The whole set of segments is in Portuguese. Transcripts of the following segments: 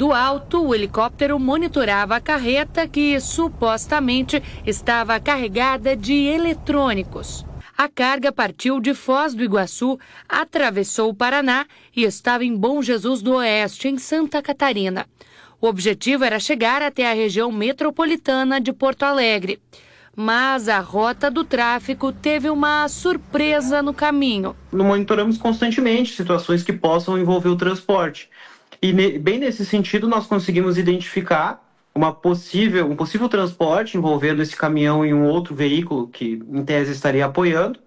Do alto, o helicóptero monitorava a carreta que supostamente estava carregada de eletrônicos. A carga partiu de Foz do Iguaçu, atravessou o Paraná e estava em Bom Jesus do Oeste, em Santa Catarina. O objetivo era chegar até a região metropolitana de Porto Alegre. Mas a rota do tráfico teve uma surpresa no caminho. Não monitoramos constantemente situações que possam envolver o transporte. E ne, bem nesse sentido, nós conseguimos identificar uma possível, um possível transporte envolvendo esse caminhão e um outro veículo que, em tese, estaria apoiando.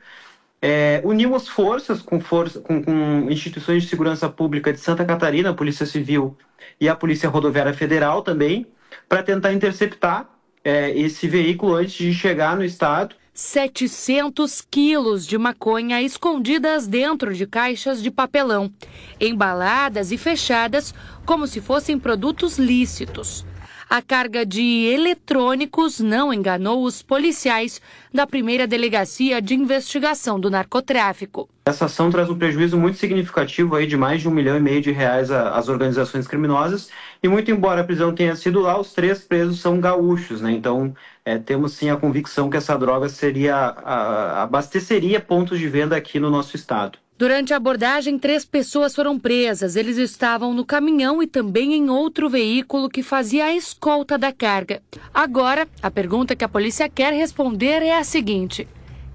É, unimos forças com, força, com, com, instituições de segurança pública de Santa Catarina, a Polícia Civil e a Polícia Rodoviária Federal também, para tentar interceptar é, esse veículo antes de chegar no estado 700 quilos de maconha escondidas dentro de caixas de papelão, embaladas e fechadas como se fossem produtos lícitos. A carga de eletrônicos não enganou os policiais da primeira delegacia de investigação do narcotráfico. Essa ação traz um prejuízo muito significativo aí de mais de um milhão e meio de reais às organizações criminosas. E muito embora a prisão tenha sido lá, os três presos são gaúchos, né? Então é, temos sim a convicção que essa droga seria a, abasteceria pontos de venda aqui no nosso estado. Durante a abordagem, três pessoas foram presas. Eles estavam no caminhão e também em outro veículo que fazia a escolta da carga. Agora, a pergunta que a polícia quer responder é a seguinte: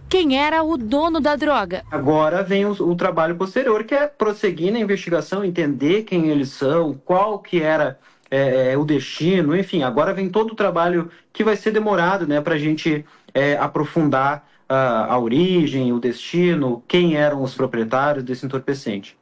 quem era o dono da droga. Agora vem o, o trabalho posterior, que é prosseguir na investigação, entender quem eles são, qual que era é, é o destino, enfim, agora vem todo o trabalho que vai ser demorado né, para a gente é, aprofundar ah, a origem, o destino, quem eram os proprietários desse entorpecente.